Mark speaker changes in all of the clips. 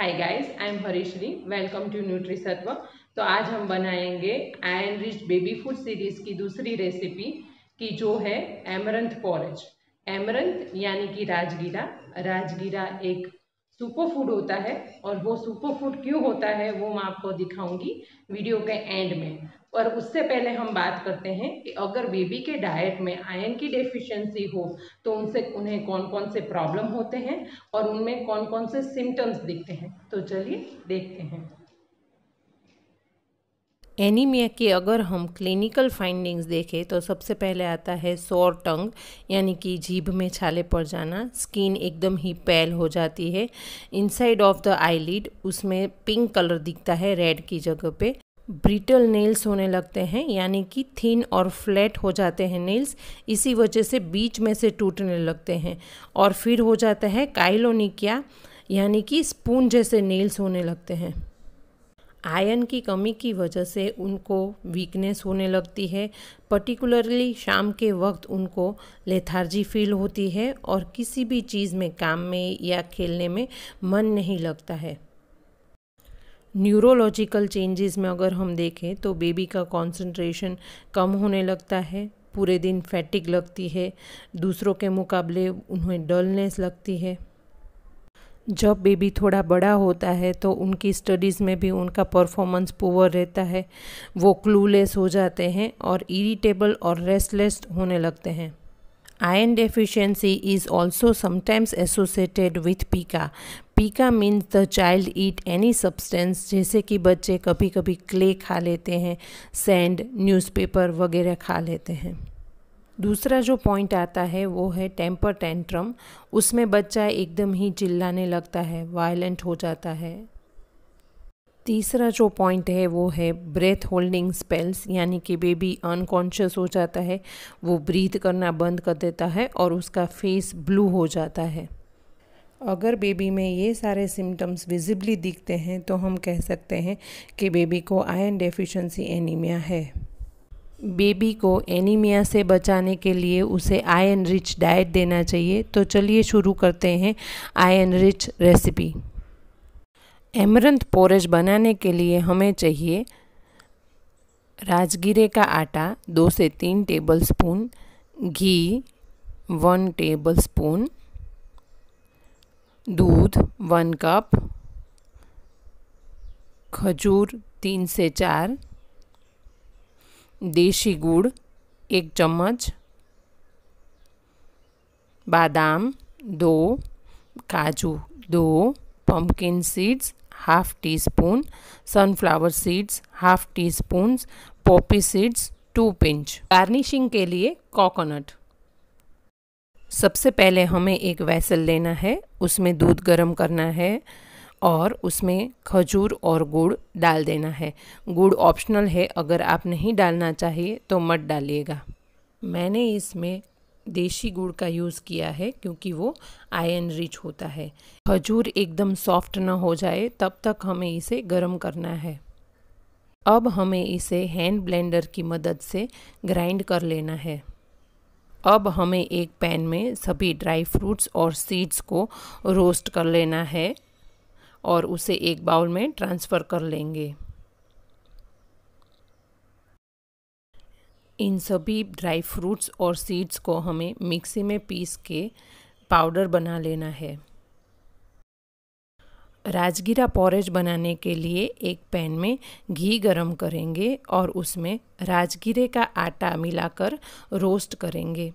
Speaker 1: Hi guys I am Harishri welcome to Nutrisatva तो आज हम बनाएंगे iron rich baby food series की दूसरी रेसिपी की जो है एमरंथ पॉरेज एमरंथ यानी कि राजगीरा राजगीरा एक सुपर फूड होता है और वो सुपर फूड क्यों होता है वो मैं आपको दिखाऊंगी वीडियो के एंड में और उससे पहले हम बात करते हैं कि अगर बेबी के डाइट में आयरन की डेफिशिएंसी हो तो उनसे उन्हें कौन कौन से प्रॉब्लम होते हैं और उनमें कौन कौन से सिम्टम्स दिखते हैं तो चलिए देखते हैं एनीमिया के अगर हम क्लिनिकल फाइंडिंग्स देखें तो सबसे पहले आता है सोर टंग यानी कि जीभ में छाले पड़ जाना स्किन एकदम ही पैल हो जाती है इनसाइड ऑफ द आईलिड उसमें पिंक कलर दिखता है रेड की जगह पे ब्रिटल नेल्स होने लगते हैं यानी कि थिन और फ्लैट हो जाते हैं नेल्स इसी वजह से बीच में से टूटने लगते हैं और फिर हो जाता है काइलोनिकिया यानी कि स्पून जैसे नेल्स होने लगते हैं आयन की कमी की वजह से उनको वीकनेस होने लगती है पर्टिकुलरली शाम के वक्त उनको लेथार्जी फील होती है और किसी भी चीज़ में काम में या खेलने में मन नहीं लगता है न्यूरोलॉजिकल चेंजेस में अगर हम देखें तो बेबी का कंसंट्रेशन कम होने लगता है पूरे दिन फैटिक लगती है दूसरों के मुकाबले उन्हें डलनेस लगती है जब बेबी थोड़ा बड़ा होता है तो उनकी स्टडीज़ में भी उनका परफॉर्मेंस पुअर रहता है वो क्लूलेस हो जाते हैं और इरिटेबल और रेस्टलेस होने लगते हैं iron deficiency is also sometimes associated with pica pica means the child eat any substance जैसे कि बच्चे कभी कभी क्ले खा लेते हैं सैंड न्यूज़पेपर वगैरह खा लेते हैं दूसरा जो पॉइंट आता है वो है टेम्पर टेंट्रम उसमें बच्चा एकदम ही चिल्लाने लगता है वायलेंट हो जाता है तीसरा जो पॉइंट है वो है ब्रेथ होल्डिंग स्पेल्स यानी कि बेबी अनकॉन्शियस हो जाता है वो ब्रीथ करना बंद कर देता है और उसका फेस ब्लू हो जाता है अगर बेबी में ये सारे सिम्टम्स विजिबली दिखते हैं तो हम कह सकते हैं कि बेबी को आयरन डेफिशिएंसी एनीमिया है बेबी को एनीमिया से बचाने के लिए उसे आयन रिच डाइट देना चाहिए तो चलिए शुरू करते हैं iron rich recipe amaranth porridge बनाने के लिए हमें चाहिए राजगिरे का आटा दो से तीन टेबलस्पून घी वन टेबलस्पून दूध वन कप खजूर तीन से चार देशी गुड़ एक चम्मच बादाम दो काजू दो pumpkin seeds half teaspoon sunflower seeds half teaspoon poppy seeds two pinch garnishing के लिए कोकोनट सबसे पहले हमें एक वैसल लेना है उसमें दूध गर्म करना है और उसमें खजूर और गुड़ डाल देना है गुड़ ऑप्शनल है अगर आप नहीं डालना चाहिए तो मत डालिएगा मैंने इसमें देशी गुड़ का यूज़ किया है क्योंकि वो आयन रिच होता है खजूर एकदम सॉफ्ट ना हो जाए तब तक हमें इसे गर्म करना है अब हमें इसे हैंड ब्लेंडर की मदद से ग्राइंड कर लेना है अब हमें एक पैन में सभी ड्राई फ्रूट्स और सीड्स को रोस्ट कर लेना है और उसे एक बाउल में ट्रांसफ़र कर लेंगे इन सभी ड्राई फ्रूट्स और सीड्स को हमें मिक्सी में पीस के पाउडर बना लेना है राजगिरा पॉरेज बनाने के लिए एक पैन में घी गरम करेंगे और उसमें राजगिरे का आटा मिलाकर रोस्ट करेंगे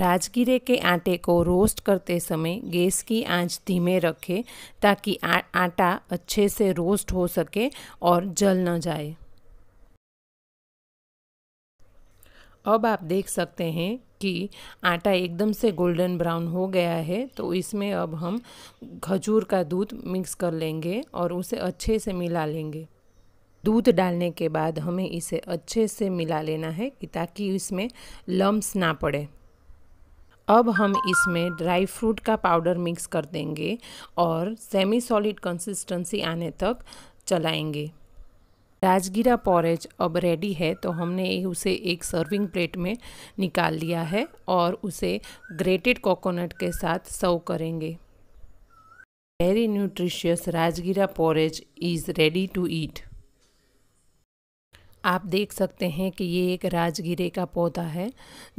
Speaker 1: राजगिरे के आटे को रोस्ट करते समय गैस की आंच धीमे रखें ताकि आटा अच्छे से रोस्ट हो सके और जल न जाए अब आप देख सकते हैं कि आटा एकदम से गोल्डन ब्राउन हो गया है तो इसमें अब हम खजूर का दूध मिक्स कर लेंगे और उसे अच्छे से मिला लेंगे दूध डालने के बाद हमें इसे अच्छे से मिला लेना है कि ताकि इसमें लम्स ना पड़े अब हम इसमें ड्राई फ्रूट का पाउडर मिक्स कर देंगे और सेमी सॉलिड कंसिस्टेंसी आने तक चलाएंगे राजगीरा पॉरेज अब रेडी है तो हमने उसे एक सर्विंग प्लेट में निकाल लिया है और उसे ग्रेटेड कोकोनट के साथ सर्व करेंगे very nutritious rajgira porridge is ready to eat आप देख सकते हैं कि ये एक राजगिरे का पौधा है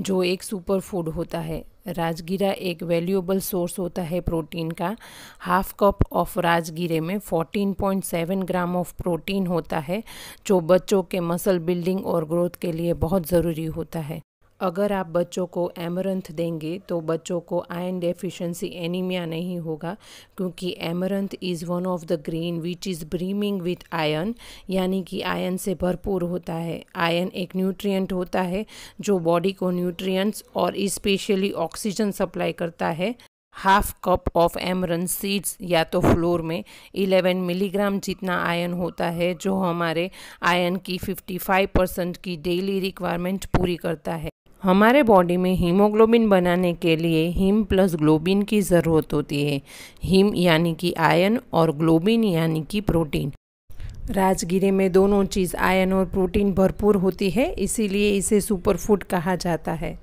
Speaker 1: जो एक सुपर फूड होता है राजगिरा एक वैल्यूएबल सोर्स होता है प्रोटीन का हाफ कप ऑफ राजगिरे में 14.7 ग्राम ऑफ प्रोटीन होता है जो बच्चों के मसल बिल्डिंग और ग्रोथ के लिए बहुत ज़रूरी होता है अगर आप बच्चों को एमरंथ देंगे तो बच्चों को आयन डेफिशिएंसी एनीमिया नहीं होगा क्योंकि amaranth is one of the green which is brimming with iron यानी कि आयन से भरपूर होता है आयन एक न्यूट्रिएंट होता है जो बॉडी को न्यूट्रिएंट्स और इस्पेशली ऑक्सीजन सप्लाई करता है half cup of amaranth seeds या तो फ्लोर में 11 मिलीग्राम जितना आयन होता है जो हमारे आयन की 55 परसेंट की डेली रिक्वायरमेंट पूरी करता है हमारे बॉडी में हीमोग्लोबिन बनाने के लिए हीम प्लस ग्लोबिन की ज़रूरत होती है हीम यानी कि आयन और ग्लोबिन यानी कि प्रोटीन राजगिरे में दोनों चीज़ आयन और प्रोटीन भरपूर होती है इसीलिए इसे सुपर फूड कहा जाता है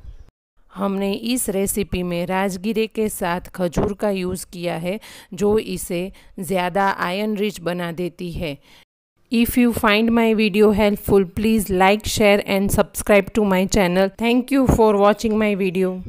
Speaker 1: हमने इस रेसिपी में राजगिरे के साथ खजूर का यूज़ किया है जो इसे ज़्यादा आयन रिच बना देती है If you find my video helpful, please like, share and subscribe to my channel. Thank you for watching my video.